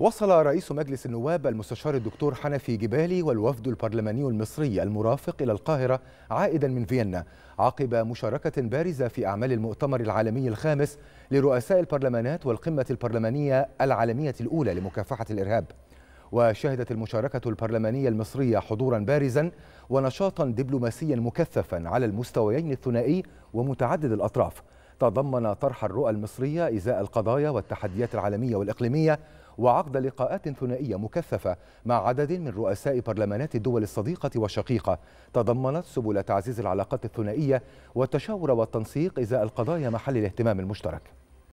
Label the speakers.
Speaker 1: وصل رئيس مجلس النواب المستشار الدكتور حنفي جبالي والوفد البرلماني المصري المرافق إلى القاهرة عائدا من فيينا عقب مشاركة بارزة في أعمال المؤتمر العالمي الخامس لرؤساء البرلمانات والقمة البرلمانية العالمية الأولى لمكافحة الإرهاب وشهدت المشاركة البرلمانية المصرية حضورا بارزا ونشاطا دبلوماسيا مكثفا على المستويين الثنائي ومتعدد الأطراف تضمن طرح الرؤى المصرية إزاء القضايا والتحديات العالمية والإقليمية وعقد لقاءات ثنائية مكثفة مع عدد من رؤساء برلمانات الدول الصديقة والشقيقة تضمنت سبل تعزيز العلاقات الثنائية والتشاور والتنسيق إزاء القضايا محل الاهتمام المشترك